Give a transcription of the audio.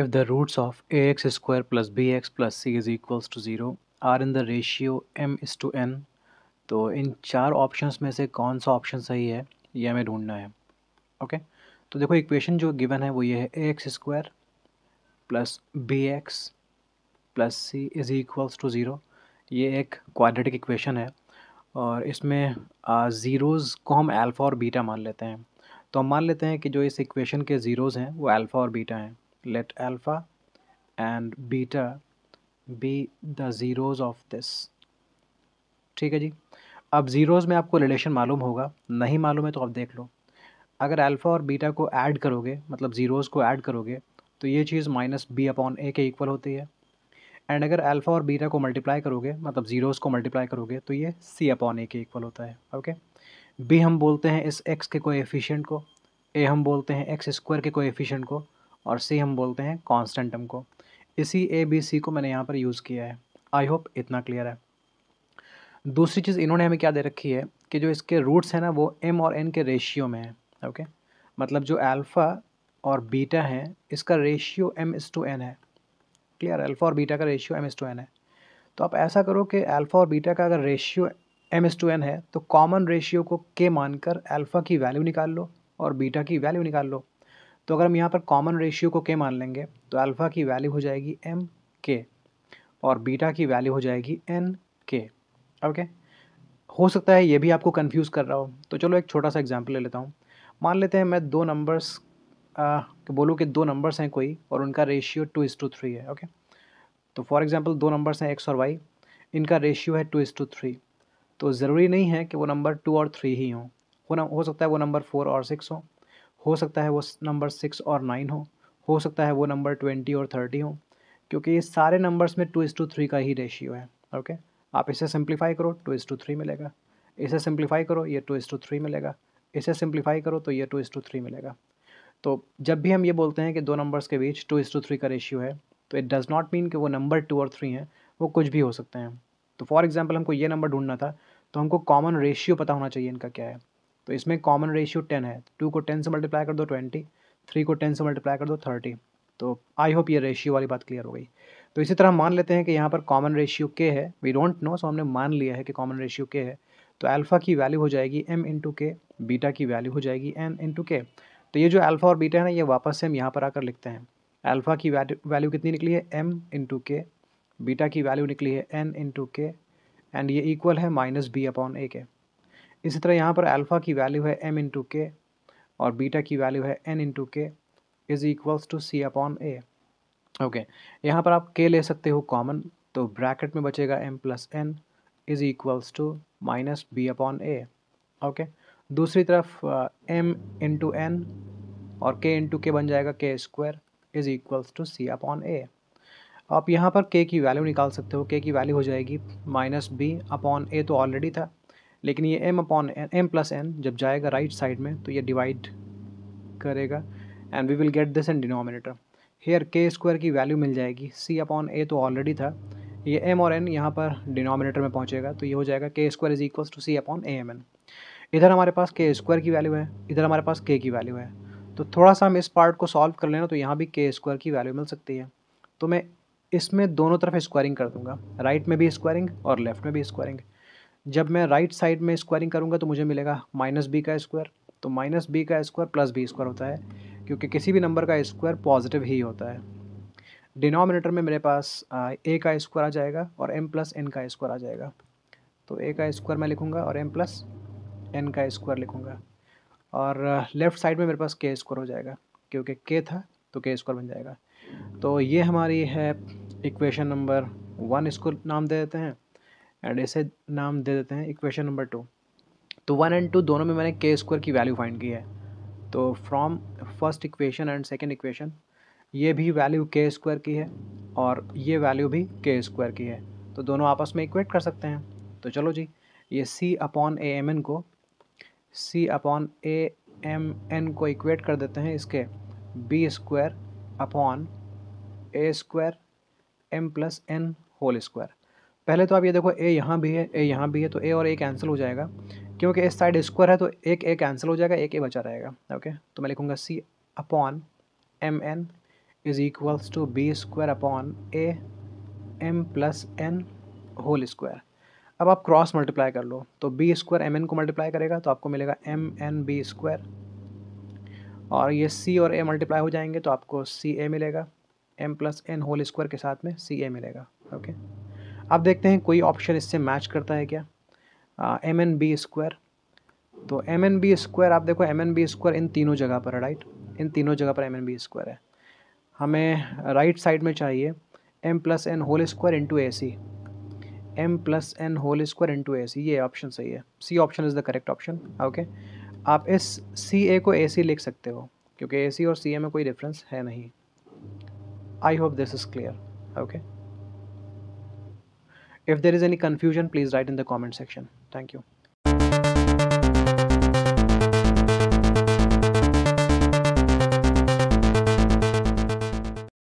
If the roots of ax square plus bx plus c is equals to 0 are in the ratio m is to n तो इन चार options में से कौन सा option सही है ये हमें ढूंढना है ओके okay? तो देखो इक्वेशन जो गिवन है वो ये है A X square plus B X plus C is equals to zero ये एक क्वाड्रेटिक इक्वेशन है और इसमें ज़ीरोज़ को हम अल्फ़ा और बीटा मान लेते हैं तो हम मान लेते हैं कि जो इस इक्वेशन के ज़ीरोज़ हैं वो अल्फ़ा और बीटा हैं let alpha and beta be the zeros of this ठीक है जी अब ज़ीरोज़ में आपको रिलेशन मालूम होगा नहीं मालूम है तो आप देख लो अगर अल्फ़ा और बीटा को ऐड करोगे मतलब ज़ीरोज़ को ऐड करोगे तो ये चीज़ माइनस बी अपॉन ए के इक्वल होती है एंड अगर अल्फ़ा और बीटा को मल्टीप्लाई करोगे मतलब ज़ीरोज़ को मल्टीप्लाई करोगे तो ये सी अपॉन ए के इक्वल होता है ओके बी हम बोलते हैं इस एक्स के कोएफिशिएंट को ए हम बोलते हैं एक्स स्क्वायर के कोएफिशिएंट को और सी हम बोलते हैं कॉन्स्टेंटम टर्म को इसी ए बी सी को मैंने यहाँ पर यूज़ किया है आई होप इतना क्लियर है दूसरी चीज़ इन्होंने हमें क्या दे रखी है कि जो इसके रूट्स हैं ना वो एम और एन के रेशियो में हैं ओके मतलब जो अल्फ़ा और बीटा है इसका ratio M is to N है क्लियर अल्फ़ा और बीटा का ratio M is to N है तो आप ऐसा करो कि अल्फ़ा और बीटा का अगर ratio M is to N है तो कॉमन रेशियो को के मानकर अल्फ़ा की वैल्यू निकाल लो और बीटा की वैल्यू निकाल लो तो अगर हम यहाँ पर कॉमन रेशियो को के मान लेंगे तो अल्फ़ा की वैल्यू हो जाएगी एम के और बीटा की वैल्यू हो जाएगी एन के ओके हो सकता है ये भी आपको कन्फ्यूज़ कर रहा हो तो चलो एक छोटा सा एग्जाम्पल ले लेता हूँ मान लेते हैं मैं दो नंबर्स बोलूँ कि दो नंबर्स हैं कोई और उनका ratio two is to three है ओके तो फॉर एग्ज़ाम्पल दो नंबर्स हैं एक्स और वाई इनका रेशियो है टू इस टू थ्री तो ज़रूरी नहीं है कि वो नंबर टू और थ्री ही हों हो हो सकता है वो नंबर फोर और सिक्स हो हो सकता है वो नंबर सिक्स और नाइन हो हो सकता है वो नंबर ट्वेंटी और थर्टी हो क्योंकि ये सारे नंबर्स में टू इस टू थ्री का ही रेशियो है ओके आप इसे सिंप्लीफाई करो टू इस टू थ्री मिलेगा इसे सिंप्लीफाई करो ये टू इस टू थ्री मिलेगा इसे सिंप्लीफाई करो तो ये टू इस टू थ्री मिलेगा तो जब भी हम ये बोलते हैं कि दो नंबर्स के बीच टू इस टू थ्री का रेशियो है तो इट डज़ नॉट मीन कि वो नंबर टू और थ्री हैं वो कुछ भी हो सकते हैं तो फॉर एग्ज़ाम्पल हमको ये नंबर ढूंढना था तो हमको कॉमन रेशियो पता होना चाहिए इनका क्या है तो इसमें कॉमन रेशियो टेन है टू को टेन से मल्टीप्लाई कर दो ट्वेंटी थ्री को टेन से मल्टीप्लाई कर दो थर्टी तो आई होप ये रेशियो वाली बात क्लियर हो गई तो इसी तरह मान लेते हैं कि यहाँ पर कॉमन रेशियो के है वी डोंट नो सो हमने मान लिया है कि कॉमन रेशियो के है तो अल्फ़ा की वैल्यू हो जाएगी एम इंटू के बीटा की वैल्यू हो जाएगी एन इंटू के तो ये जो अल्फ़ा और बीटा है ना ये वापस से हम यहाँ पर आकर लिखते हैं अल्फ़ा की वैल्यू कितनी निकली है एम इंटू के बीटा की वैल्यू निकली है एन इंटू के एंड ये इक्वल है माइनस बी अपॉन ए के इसी तरह यहाँ पर अल्फ़ा की वैल्यू है एम इंटू के और बीटा की वैल्यू है n into k is equals to c upon a okay यहाँ पर आप के ले सकते हो कॉमन तो ब्रैकेट में बचेगा m plus n is equals to minus B upon a okay दूसरी तरफ एम इंटू एन और के इंटू के बन जाएगा k square is equals to c upon a आप यहाँ पर के की वैल्यू निकाल सकते हो के की वैल्यू हो जाएगी माइनस बी अपॉन ए तो ऑलरेडी था लेकिन ये m upon m plus n जब जाएगा राइट right साइड में तो ये डिवाइड करेगा and we will get this in denominator here k square की वैल्यू मिल जाएगी सी अपॉन ए तो ऑलरेडी था ये एम और एन यहाँ पर डिनोमिनेटर में पहुँचेगा तो ये हो जाएगा k square is equal to c upon a m n इधर हमारे पास के स्क्वायर की वैल्यू है इधर हमारे पास के की वैल्यू है तो थोड़ा सा हम इस पार्ट को सॉल्व कर लेना तो यहाँ भी के स्क्वायर की वैल्यू मिल सकती है तो मैं इसमें दोनों तरफ स्क्वायरिंग कर दूंगा राइट right में भी स्क्वायरिंग और लेफ्ट में भी स्क्वायरिंग जब मैं राइट साइड में स्क्वायरिंग करूँगा तो मुझे मिलेगा माइनस बी का स्क्वायर तो माइनस बी का स्क्वायर प्लस बी स्क्वायर होता है क्योंकि किसी भी नंबर का स्क्वायर पॉजिटिव ही होता है डिनोमिनेटर में मेरे पास ए का स्क्वायर आ जाएगा और एम प्लस एन का स्क्वायर आ जाएगा तो ए का स्क्वायर मैं लिखूँगा और एम प्लस एन का स्क्वायर लिखूँगा और लेफ़्ट साइड में मेरे पास के स्क्वायर हो जाएगा क्योंकि के था तो के स्क्वायर बन जाएगा तो ये हमारी है इक्वेशन नंबर वन इसको नाम दे देते हैं एंड ऐसे नाम दे देते हैं इक्वेशन नंबर टू तो वन एंड टू दोनों में मैंने के स्क्वायर की वैल्यू फाइंड की है तो from first equation and second equation ये भी वैल्यू के स्क्वायर की है और ये वैल्यू भी के स्क्वायर की है तो दोनों आपस में इक्वेट कर सकते हैं तो चलो जी ये c upon a m n को c upon a m n को इक्वेट कर देते हैं इसके b square upon a square m plus n whole square पहले तो आप ये देखो ए यहाँ भी है ए यहाँ भी है तो ए और ए कैंसिल हो जाएगा क्योंकि इस साइड स्क्वायर है तो एक ए कैंसिल हो जाएगा एक ए बचा रहेगा ओके तो मैं लिखूँगा c upon m n is equals to b square upon a m plus n whole square अब आप क्रॉस मल्टीप्लाई कर लो तो बी स्क्वायर एम एन को मल्टीप्लाई करेगा तो आपको मिलेगा एम एन बी स्क्वायर और ये सी और ए मल्टीप्लाई हो जाएंगे तो आपको सी ए मिलेगा m plus n whole square के साथ में सी ए मिलेगा ओके okay? अब देखते हैं कोई ऑप्शन इससे मैच करता है क्या एम एन बी स्क्वायर तो एम एन बी स्क्वायर आप देखो एम एन बी स्क्वायर इन तीनों जगह पर है राइट इन तीनों जगह पर एम एन बी स्क्वायर है हमें राइट साइड में चाहिए m plus n whole square into a c m plus n whole square into a c ये ऑप्शन सही है c option is the correct option okay आप इस सी ए को ए सी लिख सकते हो क्योंकि ए सी और सी ए में कोई डिफरेंस है नहीं I hope this is clear okay If there is any confusion, please write in the comment section. Thank you.